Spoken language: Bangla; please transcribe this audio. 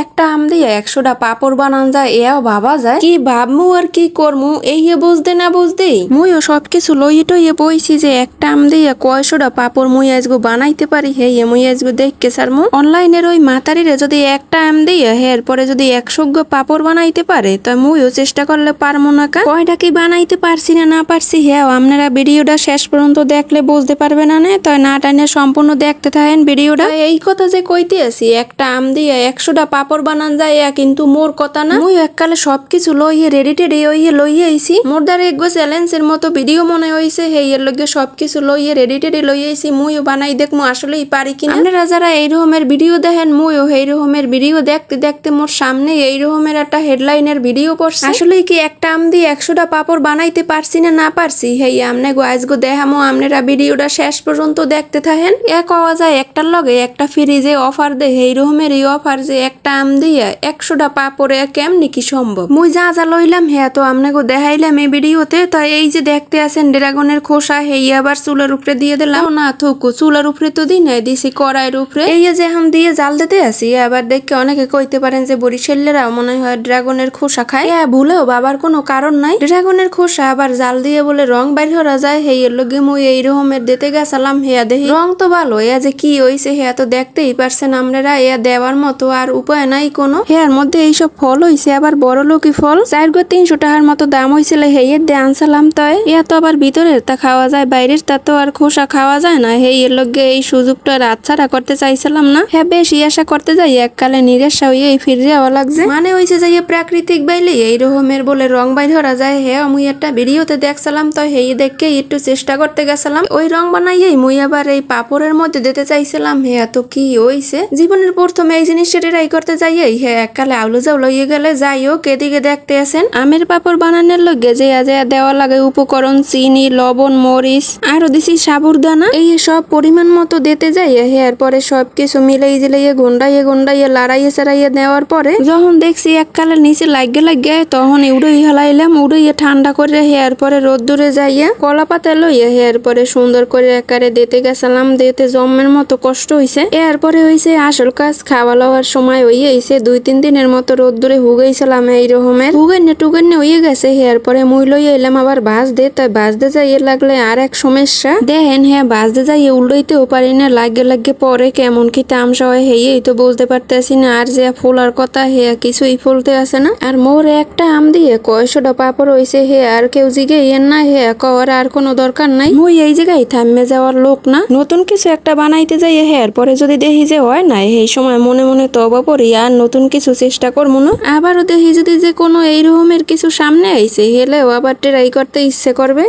eh আম দিয়ে একশোটা পাপড় বানান যায় এও ভাবা যায় কি ভাবমু আর কি করমু এই বুঝতে না বুঝতেই মুইও সবকিছু লইয়ে টইয়ে বইছি যে একটা আম দিয়ে কয়শোটা পাপড় মুই আজগো বানাইতে পারি হে ইয়ে মুই আজগো দেখকে মু অনলাইনের ওই মাতারিরে যদি একটা আম দিয়ে হের পরে যদি একশো পাপড় বানাইতে পারে তো মুইও চেষ্টা করলে পারমো না কা কয়টা কি বানাইতে পারছি না না পারছি হে আপনারা ভিডিওটা শেষ পর্যন্ত দেখলে বুঝতে পারবে না না তাই না টানে সম্পূর্ণ দেখতে থাকেন ভিডিওটা এই কথা যে কইতে আছি একটা আম দিয়ে একশোটা পাপড় বানান যায় কিন্তু মোর কথা না মুই এককালে সবকিছু লইয়ে রেডি টেডি হইয়ে লইয়ে আইছি মোর দ্বারা একগো চ্যালেঞ্জের মতো ভিডিও মনে হইছে এর লগে সবকিছু লইয়ে রেডি টেডি লইয়ে আইছি মুইও বানাই দেখমু আসলেই পারি কিনা আপনারা যারা এই রকমের ভিডিও দেখেন মুইও এই রকমের ভিডিও দেখতে দেখতে মোর সামনে এই রকমের একটা হেডলাইনের ভিডিও পড়ছে আসলে কি একটা আম দিয়ে একশোটা পাপড় বানাইতে পারছি না না পারছি হেই আমনে গো গো দেখামো আমনেরা ভিডিওটা শেষ পর্যন্ত দেখতে থাকেন এক আওয়াজ যায় একটার লগে একটা ফ্রিজে অফার দে এই রকমের এই অফার যে একটা আম দিয়া একশোটা পা পরে কেমনি কি সম্ভব মুই যা যা লইলাম হ্যাঁ তো আপনাকে দেখাইলাম এই ভিডিওতে তাই এই যে দেখতে আছেন ড্রাগনের খোসা হেই আবার চুলার উপরে দিয়ে দিলাম না থুকু চুলার উপরে তো দিই নাই দিছি কড়াইয়ের উপরে এই যে এখন দিয়ে জাল দিতে আসি আবার দেখে অনেকে কইতে পারেন যে ছেলেরা মনে হয় ড্রাগনের খোসা খায় হ্যাঁ ভুলেও বাবার কোনো কারণ নাই ড্রাগনের খোসা আবার জাল দিয়ে বলে রং বাইর হওয়া যায় হেই এর লগে মুই এই রকমের দিতে গেছালাম হেয়া দেহি রং তো ভালো এ যে কি হয়েছে হেয়া তো দেখতেই পারছেন আমরা এয়া দেওয়ার মতো আর উপায় নাই কোনো হেয়ার মধ্যে এইসব ফল হইছে আবার বড় লোকি ফল চার গো তিনশো টাকার মতো দাম হয়েছিল হেয়ের দে আনসালাম তয় ইয়া তো আবার ভিতরের তা খাওয়া যায় বাইরের তা তো আর খোসা খাওয়া যায় না হে এর লগে এই সুযোগটা রাত ছাড়া করতে চাইছিলাম না হ্যাঁ বেশ ইয়াশা করতে যাই এককালে নিরাশা হইয়া এই ফিরে যাওয়া লাগছে মানে হয়েছে যে ইয়ে প্রাকৃতিক বাইলে এই রকমের বলে রং বাই ধরা যায় হে আমি একটা ভিডিওতে দেখছিলাম তো হেই দেখে একটু চেষ্টা করতে গেছিলাম ওই রং বানাইয়েই মুই আবার এই পাপড়ের মধ্যে দিতে চাইছিলাম হে এত কি হইছে জীবনের প্রথমে এই জিনিসটা ট্রাই করতে যাই দিয়ে ইহে এককালে আউলু জাউল ইয়ে গেলে যাই হোক এদিকে দেখতে আছেন আমের পাপড় বানানোর লগে যে আজে দেওয়া লাগে উপকরণ চিনি লবণ মরিচ আরো দিছি সাবুরদানা এই সব পরিমাণ মতো দিতে যাই হে এরপরে সব কিছু মিলাই জিলাইয়ে গুন্ডাইয়ে গুন্ডাইয়ে লাড়াইয়ে চাড়াইয়ে দেওয়ার পরে যখন দেখছি এককালে নিচে লাগে লাগে তখন উড়ে হেলাইলাম উড়ে ঠান্ডা করে হে এরপরে রোদ্দুরে যাইয়া কলা পাতা লইয়া হে এরপরে সুন্দর করে একারে দিতে গেছিলাম দিতে জমের মতো কষ্ট হইছে এরপরে হইছে আসল কাজ খাওয়া লওয়ার সময় হইয়েছে গেছে দুই তিন দিনের মতো রোদ্দুরে হুগেছিলাম এই রকমের হুগান্নে নে হয়ে গেছে হেয়ার পরে মুই লইয়া এলাম আবার বাস দে তাই বাস দে যাইয়ে লাগলে আর এক সমস্যা দেখেন হ্যাঁ বাস দে যাইয়ে উল্টাইতেও পারি না লাগে লাগে পরে কেমন কি তামসা হয় হেয়েই তো বুঝতে পারতেছি না আর যে ফুল আর কথা হেয়া কিছুই ফুলতে আসে না আর মোর একটা আম দিয়ে কয়শোটা পাপড় হয়েছে হে আর কেউ জিগে এর না হে কর আর কোনো দরকার নাই মুই এই জায়গায় থামে যাওয়ার লোক না নতুন কিছু একটা বানাইতে যাই হেয়ার পরে যদি দেখি যে হয় না এই সময় মনে মনে তবা পড়ি আর নতুন কিছু চেষ্টা করবো না আবারও দেখি যদি যে কোনো এই রকমের কিছু সামনে আইসে হেলেও আবার ট্রাই করতে ইচ্ছে করবে